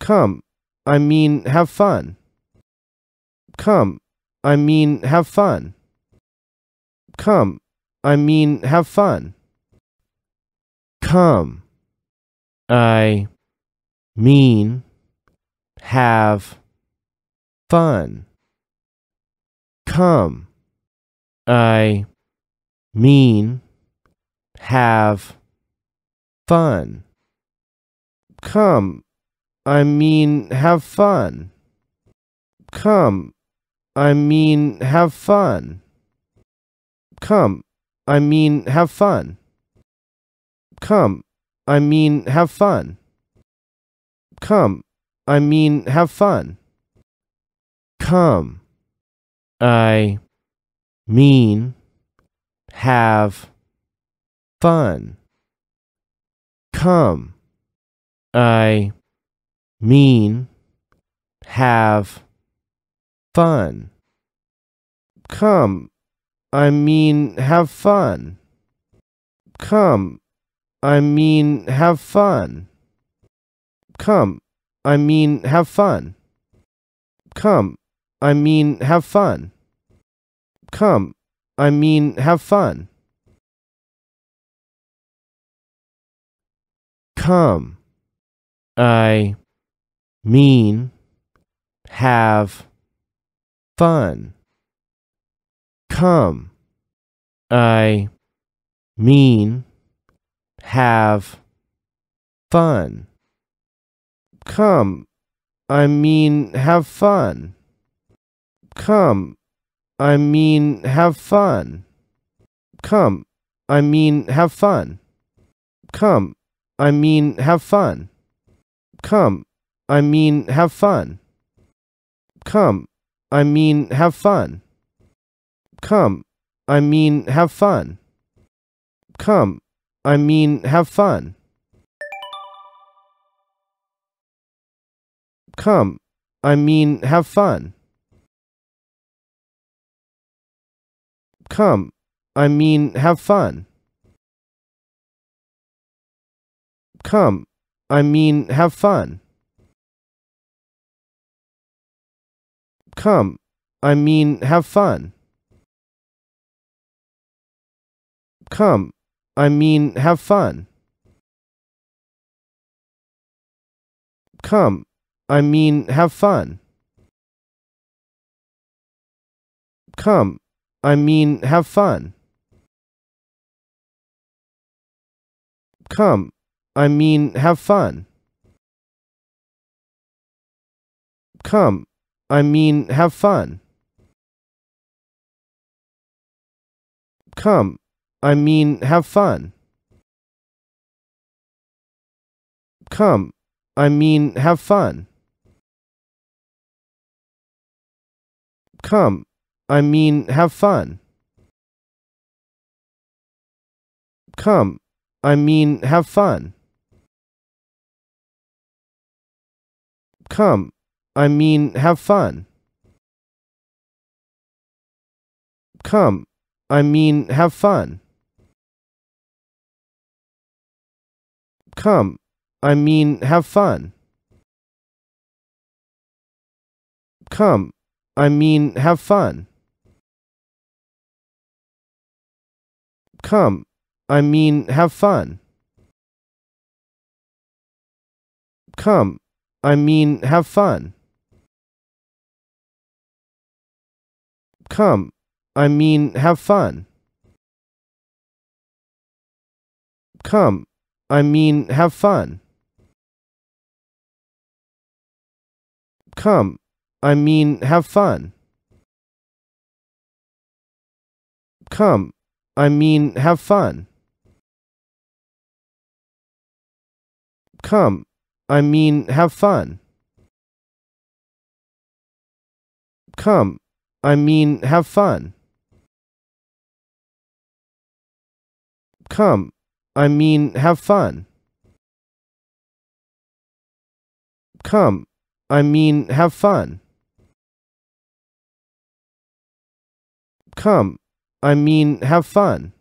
Come, I mean, have fun. Come, I mean, have fun. Come, I mean, have fun. Come, I mean, have fun. Come, I mean, have fun. Come, I mean, have fun. Come. I mean, have fun. Come. I mean, have fun. Come. I mean, have fun. Come. I mean, have fun. Come. I mean, have fun. Come. I mean, have fun. Come, I mean, have fun. Come, I mean, have fun. Come, I mean, have fun. Come, I mean, have fun. Come, I mean, have fun. Come, I mean, have fun. Come, I mean have fun. Come. I mean have fun. Come. I mean have fun. Come. I mean have fun. Come. I mean have fun. Come. I mean have fun. Come. I mean, have fun. Come. I mean, have fun. Come. I mean, have fun. Come. I mean, have fun. Come. I mean, have fun. Come. I mean, have fun. Come. I mean, have fun. come. I mean, have fun. Come. I mean, have fun. Come. I mean, have fun. Come. I mean, have fun. Come. I mean, have fun. Come. I mean, have fun. Come. I mean, have fun. Come. I mean, have fun. Come. I mean, have fun. Come. I mean, have fun. Come. I mean, have fun. Come. I mean, have fun. Come. I mean, have fun. Come. I mean, have fun. Come. I mean, have fun. Come. I mean, have fun. come. I mean, have fun. Come. I mean, have fun. Come. I mean, have fun. Come. I mean, have fun. Come. I mean, have fun. Come. I mean, have fun. Come. I mean, have fun. Come. I mean, have fun. Come. I mean, have fun.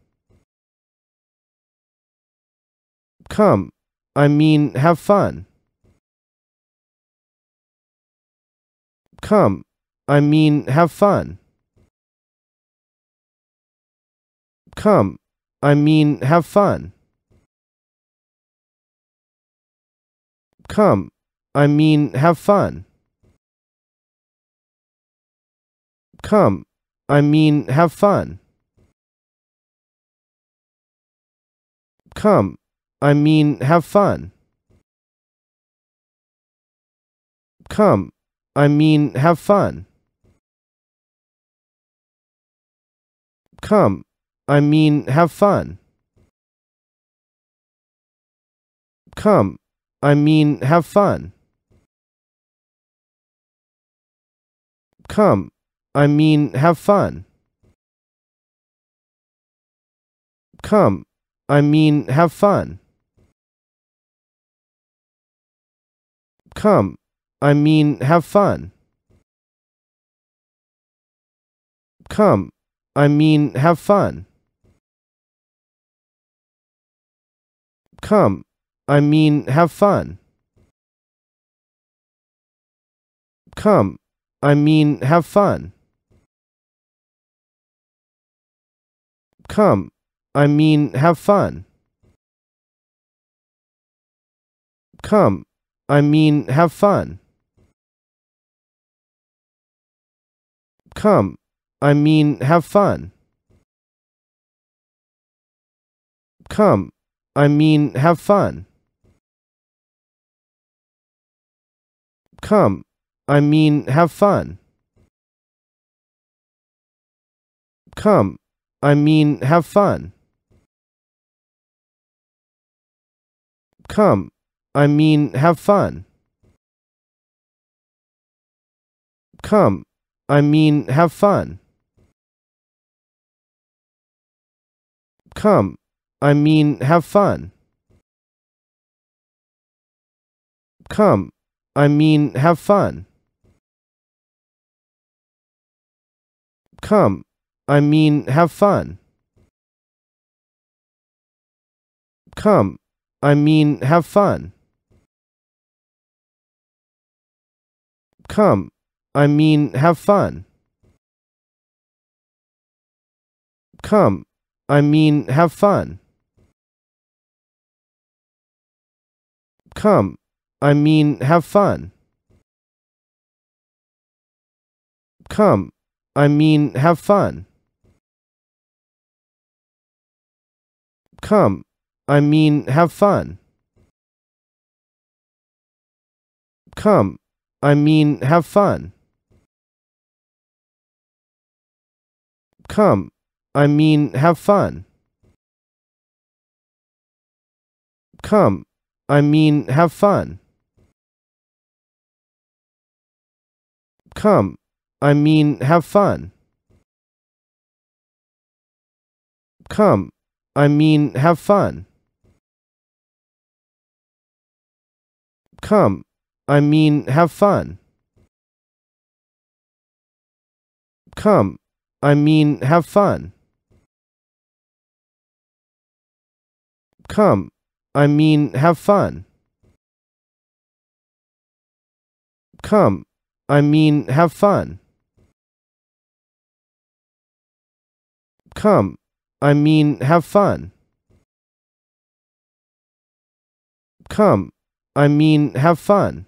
Come. I mean, have fun. Come. I mean, have fun. Come. I mean, have fun. Come. I mean, have fun. Come. I mean, have fun. Come. I mean, have fun. Come. I mean, have fun. come. I mean, have fun. Come. I mean, have fun. Come. I mean, have fun. Come. I mean, have fun. Come. I mean, have fun. Come. I mean, have fun. Come. I mean, have fun. Come. I mean, have fun. Come. I mean, have fun. Come. I mean, have fun. Come. I mean, have fun. Come. I mean, have fun. Come. I mean, have fun. Come. I mean, have fun. Come. I mean, have fun. Come. I mean, have fun. come. I mean, have fun. Come. I mean, have fun. Come. I mean, have fun. Come. I mean, have fun. Come. I mean, have fun. Come. I mean, have fun. Come. I mean, have fun. Come. I mean, have fun. Come. I mean, have fun. Come. I mean, have fun. Come. I mean, have fun. Come. I mean, have fun. Come. I mean, have fun. Come. I mean, have fun. Come. I mean, have fun. Come. I mean, have fun. come. I mean, have fun. Come. I mean, have fun. Come. I mean, have fun. Come. I mean, have fun.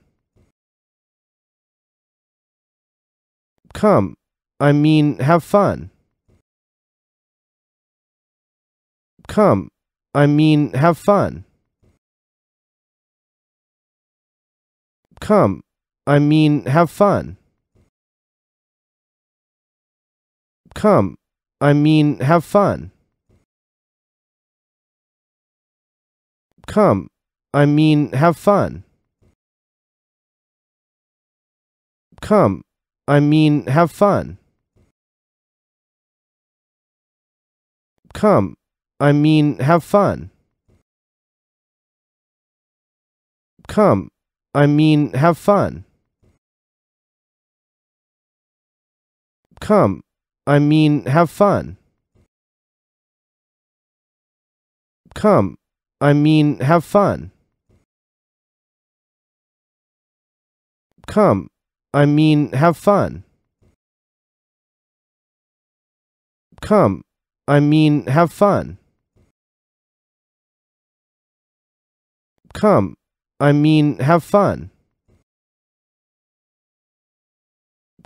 Come. I mean, have fun. Come. I mean, have fun. Come. I mean, have fun. Come. I mean, have fun. Come. I mean, have fun. Come. I mean, have fun. Come. I mean, have fun. Come. I mean, have fun. Come. I mean, have fun. Come. I mean, have fun. Come. I mean, have fun. Come. I mean, have fun. come. I mean, have fun.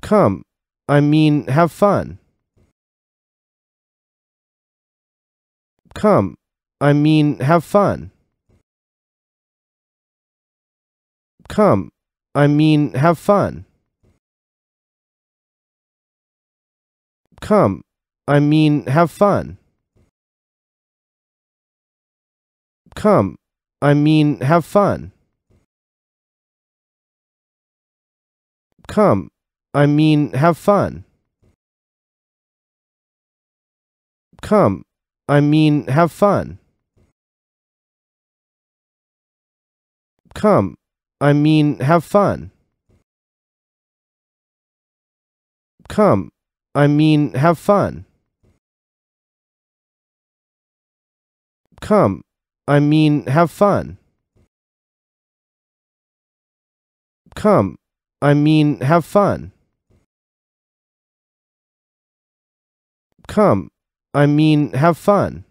Come. I mean, have fun. Come. I mean, have fun. Come. I mean, have fun. Come. I mean, have fun. Come. I mean, have fun. Come. I mean, have fun. Come. I mean, have fun. Come. I mean, have fun. Come. I mean, have fun. Come. I mean, have fun. Come. I mean, have fun. Come. I mean, have fun.